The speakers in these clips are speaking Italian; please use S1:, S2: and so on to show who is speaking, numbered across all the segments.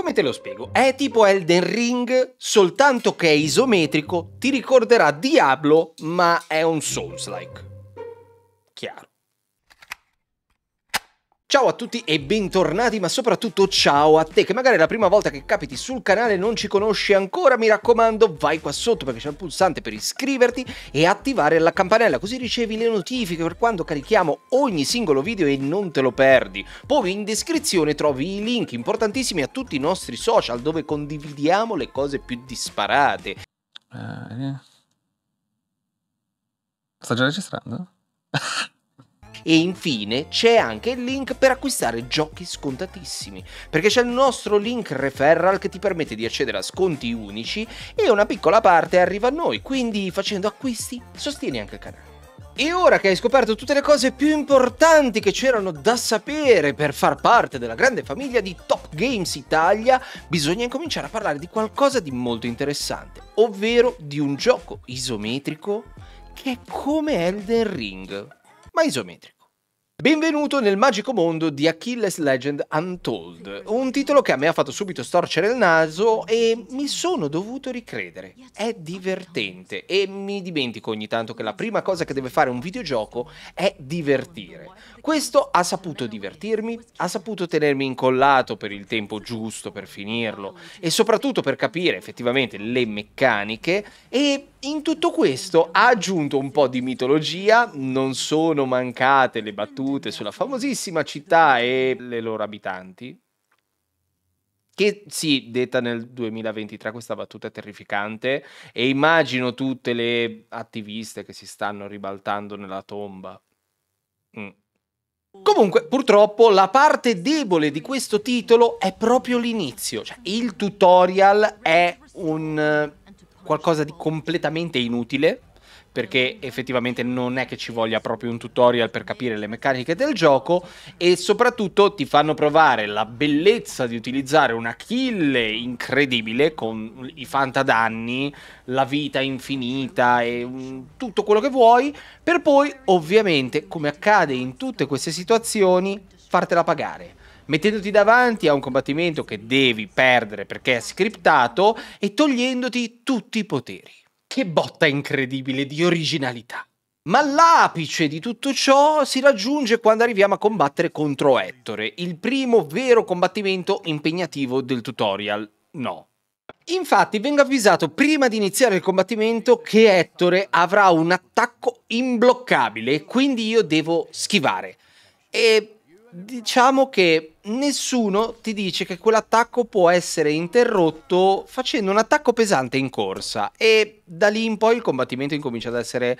S1: Come te lo spiego? È tipo Elden Ring, soltanto che è isometrico, ti ricorderà Diablo, ma è un Souls-like. Chiaro. Ciao a tutti e bentornati, ma soprattutto ciao a te che magari è la prima volta che capiti sul canale e non ci conosci ancora, mi raccomando vai qua sotto perché c'è un pulsante per iscriverti e attivare la campanella così ricevi le notifiche per quando carichiamo ogni singolo video e non te lo perdi. Poi in descrizione trovi i link importantissimi a tutti i nostri social dove condividiamo le cose più disparate. Eh, eh. sta già registrando? E infine c'è anche il link per acquistare giochi scontatissimi, perché c'è il nostro link referral che ti permette di accedere a sconti unici e una piccola parte arriva a noi, quindi facendo acquisti sostieni anche il canale. E ora che hai scoperto tutte le cose più importanti che c'erano da sapere per far parte della grande famiglia di Top Games Italia, bisogna incominciare a parlare di qualcosa di molto interessante, ovvero di un gioco isometrico che è come Elden Ring. mais ou menos. Benvenuto nel magico mondo di Achilles Legend Untold, un titolo che a me ha fatto subito storcere il naso e mi sono dovuto ricredere. È divertente e mi dimentico ogni tanto che la prima cosa che deve fare un videogioco è divertire. Questo ha saputo divertirmi, ha saputo tenermi incollato per il tempo giusto per finirlo e soprattutto per capire effettivamente le meccaniche e in tutto questo ha aggiunto un po' di mitologia, non sono mancate le battute riflessute sulla famosissima città e le loro abitanti, che sì, detta nel 2023 questa battuta è terrificante e immagino tutte le attiviste che si stanno ribaltando nella tomba. Mm. Comunque, purtroppo, la parte debole di questo titolo è proprio l'inizio. Cioè, il tutorial è un eh, qualcosa di completamente inutile perché effettivamente non è che ci voglia proprio un tutorial per capire le meccaniche del gioco e soprattutto ti fanno provare la bellezza di utilizzare una kill incredibile con i fantadanni, la vita infinita e tutto quello che vuoi, per poi ovviamente, come accade in tutte queste situazioni, fartela pagare mettendoti davanti a un combattimento che devi perdere perché è scriptato e togliendoti tutti i poteri. Che botta incredibile di originalità. Ma l'apice di tutto ciò si raggiunge quando arriviamo a combattere contro Ettore, il primo vero combattimento impegnativo del tutorial. No. Infatti vengo avvisato prima di iniziare il combattimento che Ettore avrà un attacco imbloccabile, quindi io devo schivare. E diciamo che nessuno ti dice che quell'attacco può essere interrotto facendo un attacco pesante in corsa e da lì in poi il combattimento incomincia ad essere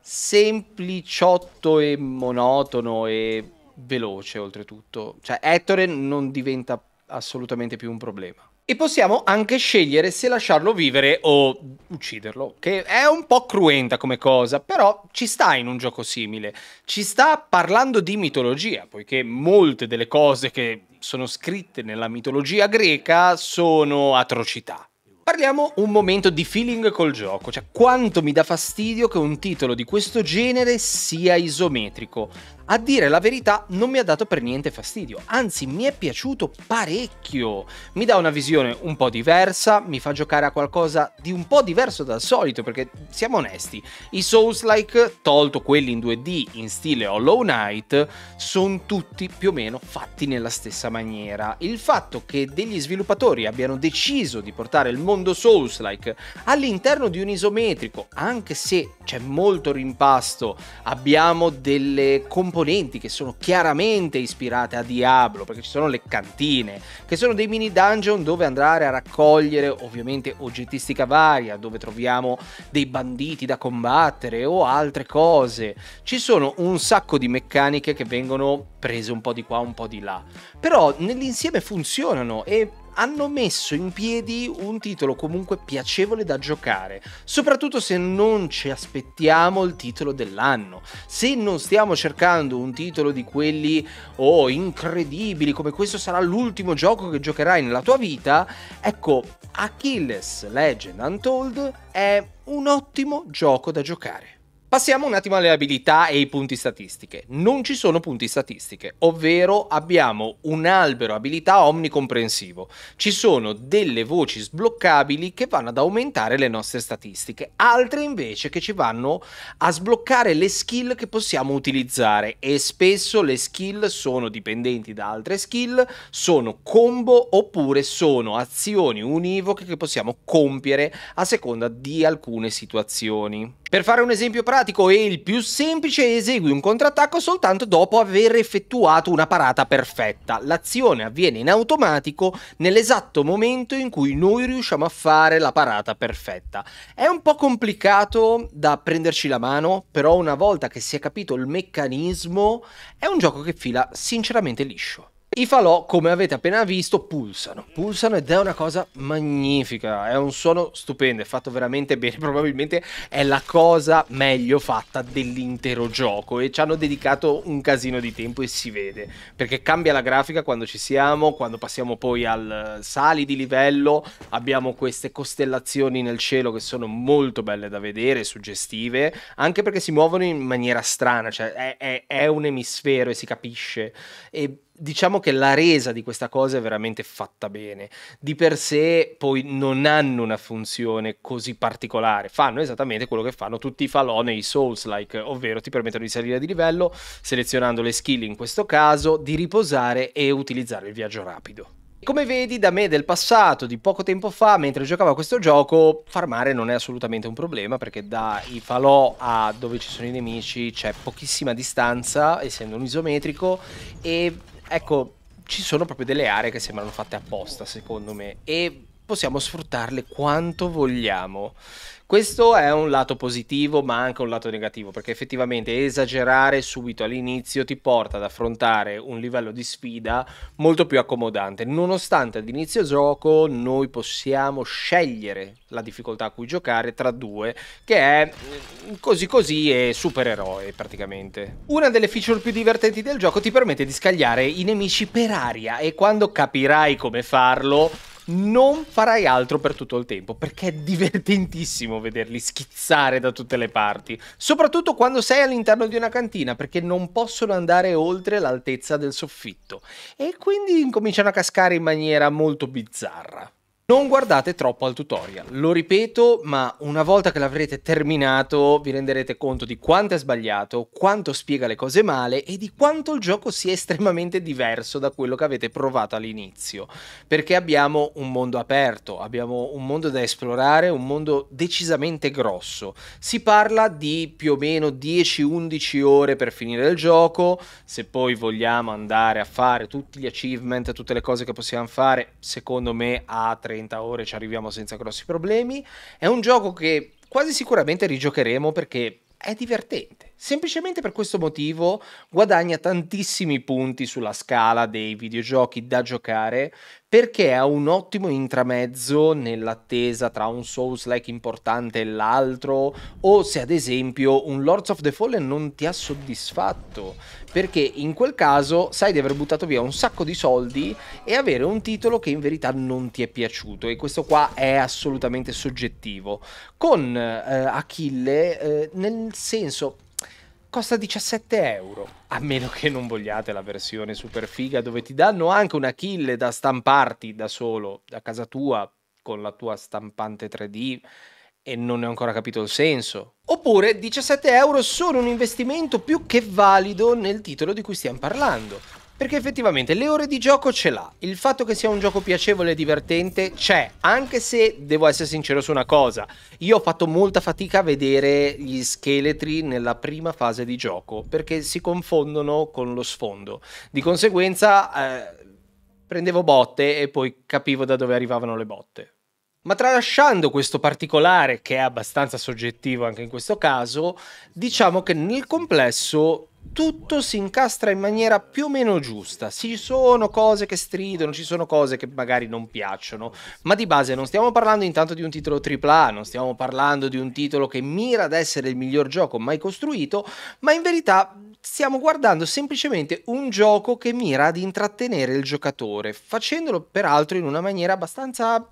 S1: sempliciotto e monotono e veloce oltretutto. Cioè Ettore non diventa assolutamente più un problema e possiamo anche scegliere se lasciarlo vivere o ucciderlo, che è un po' cruenta come cosa, però ci sta in un gioco simile. Ci sta parlando di mitologia, poiché molte delle cose che sono scritte nella mitologia greca sono atrocità. Parliamo un momento di feeling col gioco, cioè quanto mi dà fastidio che un titolo di questo genere sia isometrico. A dire la verità non mi ha dato per niente fastidio, anzi mi è piaciuto parecchio. Mi dà una visione un po' diversa, mi fa giocare a qualcosa di un po' diverso dal solito, perché siamo onesti, i Souls-like, tolto quelli in 2D in stile Hollow Knight, sono tutti più o meno fatti nella stessa maniera. Il fatto che degli sviluppatori abbiano deciso di portare il mondo mondo Souls-like, all'interno di un isometrico, anche se c'è molto rimpasto, abbiamo delle componenti che sono chiaramente ispirate a Diablo, perché ci sono le cantine, che sono dei mini dungeon dove andare a raccogliere ovviamente oggettistica varia, dove troviamo dei banditi da combattere o altre cose. Ci sono un sacco di meccaniche che vengono prese un po' di qua, un po' di là. Però nell'insieme funzionano e hanno messo in piedi un titolo comunque piacevole da giocare, soprattutto se non ci aspettiamo il titolo dell'anno, se non stiamo cercando un titolo di quelli oh incredibili come questo sarà l'ultimo gioco che giocherai nella tua vita, ecco Achilles Legend Untold è un ottimo gioco da giocare. Passiamo un attimo alle abilità e ai punti statistiche. Non ci sono punti statistiche, ovvero abbiamo un albero abilità omnicomprensivo. Ci sono delle voci sbloccabili che vanno ad aumentare le nostre statistiche, altre invece che ci vanno a sbloccare le skill che possiamo utilizzare e spesso le skill sono dipendenti da altre skill, sono combo oppure sono azioni univoche che possiamo compiere a seconda di alcune situazioni. Per fare un esempio pratico e il più semplice, esegui un contrattacco soltanto dopo aver effettuato una parata perfetta. L'azione avviene in automatico nell'esatto momento in cui noi riusciamo a fare la parata perfetta. È un po' complicato da prenderci la mano, però una volta che si è capito il meccanismo, è un gioco che fila sinceramente liscio. I falò, come avete appena visto, pulsano, pulsano ed è una cosa magnifica, è un suono stupendo, è fatto veramente bene, probabilmente è la cosa meglio fatta dell'intero gioco e ci hanno dedicato un casino di tempo e si vede, perché cambia la grafica quando ci siamo, quando passiamo poi al sali di livello, abbiamo queste costellazioni nel cielo che sono molto belle da vedere, suggestive, anche perché si muovono in maniera strana, cioè è, è, è un emisfero e si capisce. E diciamo che la resa di questa cosa è veramente fatta bene. Di per sé poi non hanno una funzione così particolare, fanno esattamente quello che fanno tutti i falò nei Souls-like, ovvero ti permettono di salire di livello selezionando le skill in questo caso, di riposare e utilizzare il viaggio rapido. Come vedi, da me del passato, di poco tempo fa, mentre giocavo a questo gioco, farmare non è assolutamente un problema perché dai falò a dove ci sono i nemici c'è pochissima distanza, essendo un isometrico, e Ecco, ci sono proprio delle aree che sembrano fatte apposta, secondo me, e possiamo sfruttarle quanto vogliamo. Questo è un lato positivo, ma anche un lato negativo, perché effettivamente esagerare subito all'inizio ti porta ad affrontare un livello di sfida molto più accomodante, nonostante all'inizio gioco noi possiamo scegliere la difficoltà a cui giocare tra due, che è mm, così così e supereroe praticamente. Una delle feature più divertenti del gioco ti permette di scagliare i nemici per aria e quando capirai come farlo non farai altro per tutto il tempo, perché è divertentissimo vederli schizzare da tutte le parti, soprattutto quando sei all'interno di una cantina, perché non possono andare oltre l'altezza del soffitto e quindi incominciano a cascare in maniera molto bizzarra. Non guardate troppo al tutorial, lo ripeto, ma una volta che l'avrete terminato vi renderete conto di quanto è sbagliato, quanto spiega le cose male e di quanto il gioco sia estremamente diverso da quello che avete provato all'inizio, perché abbiamo un mondo aperto, abbiamo un mondo da esplorare, un mondo decisamente grosso. Si parla di più o meno 10-11 ore per finire il gioco, se poi vogliamo andare a fare tutti gli achievement, tutte le cose che possiamo fare, secondo me a 30 30 ore ci arriviamo senza grossi problemi. È un gioco che quasi sicuramente rigiocheremo perché è divertente Semplicemente per questo motivo guadagna tantissimi punti sulla scala dei videogiochi da giocare perché ha un ottimo intramezzo nell'attesa tra un Souls-like importante e l'altro o se ad esempio un Lords of the Fallen non ti ha soddisfatto perché in quel caso sai di aver buttato via un sacco di soldi e avere un titolo che in verità non ti è piaciuto e questo qua è assolutamente soggettivo con eh, Achille eh, nel senso costa 17 euro. A meno che non vogliate la versione super figa dove ti danno anche una kill da stamparti da solo, da casa tua, con la tua stampante 3D e non ne ho ancora capito il senso. Oppure 17 euro sono un investimento più che valido nel titolo di cui stiamo parlando. Perché effettivamente le ore di gioco ce l'ha. Il fatto che sia un gioco piacevole e divertente c'è, anche se devo essere sincero su una cosa. Io ho fatto molta fatica a vedere gli scheletri nella prima fase di gioco, perché si confondono con lo sfondo. Di conseguenza eh, prendevo botte e poi capivo da dove arrivavano le botte. Ma tralasciando questo particolare, che è abbastanza soggettivo anche in questo caso, diciamo che nel complesso tutto si incastra in maniera più o meno giusta. Ci sono cose che stridono, ci sono cose che magari non piacciono, ma di base non stiamo parlando intanto di un titolo AAA, non stiamo parlando di un titolo che mira ad essere il miglior gioco mai costruito, ma in verità stiamo guardando semplicemente un gioco che mira ad intrattenere il giocatore, facendolo peraltro in una maniera abbastanza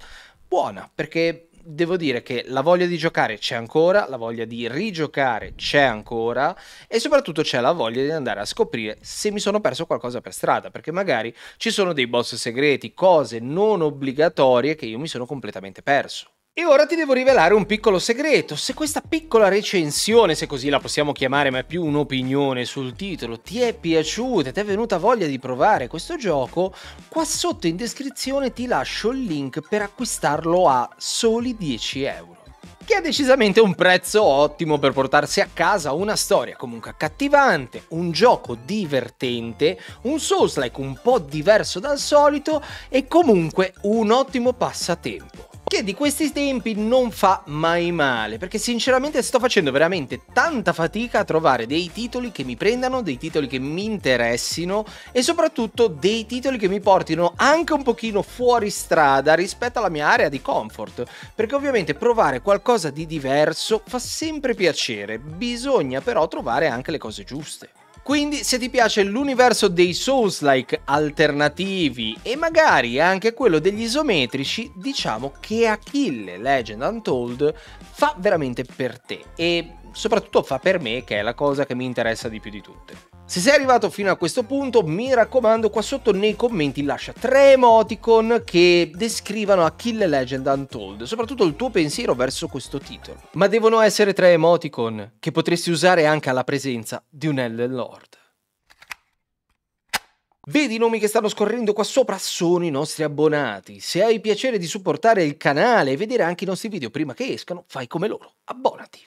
S1: buona, perché devo dire che la voglia di giocare c'è ancora, la voglia di rigiocare c'è ancora e soprattutto c'è la voglia di andare a scoprire se mi sono perso qualcosa per strada, perché magari ci sono dei boss segreti, cose non obbligatorie che io mi sono completamente perso. E ora ti devo rivelare un piccolo segreto. Se questa piccola recensione, se così la possiamo chiamare, ma è più un'opinione sul titolo, ti è piaciuta, ti è venuta voglia di provare questo gioco, qua sotto in descrizione ti lascio il link per acquistarlo a soli 10 euro che è decisamente un prezzo ottimo per portarsi a casa una storia comunque accattivante, un gioco divertente, un Souls-like un po' diverso dal solito e comunque un ottimo passatempo che di questi tempi non fa mai male, perché sinceramente sto facendo veramente tanta fatica a trovare dei titoli che mi prendano, dei titoli che mi interessino e soprattutto dei titoli che mi portino anche un pochino fuori strada rispetto alla mia area di comfort, perché ovviamente provare qualcosa di diverso fa sempre piacere, bisogna però trovare anche le cose giuste. Quindi se ti piace l'universo dei Souls-like alternativi e magari anche quello degli isometrici, diciamo che Achille Legend Untold fa veramente per te e soprattutto fa per me che è la cosa che mi interessa di più di tutte. Se sei arrivato fino a questo punto, mi raccomando, qua sotto nei commenti lascia tre emoticon che descrivano Achille Legend Untold, soprattutto il tuo pensiero verso questo titolo. Ma devono essere tre emoticon che potresti usare anche alla presenza di un Elden Lord. Vedi i nomi che stanno scorrendo qua sopra? Sono i nostri abbonati. Se hai piacere di supportare il canale e vedere anche i nostri video prima che escano, fai come loro, abbonati.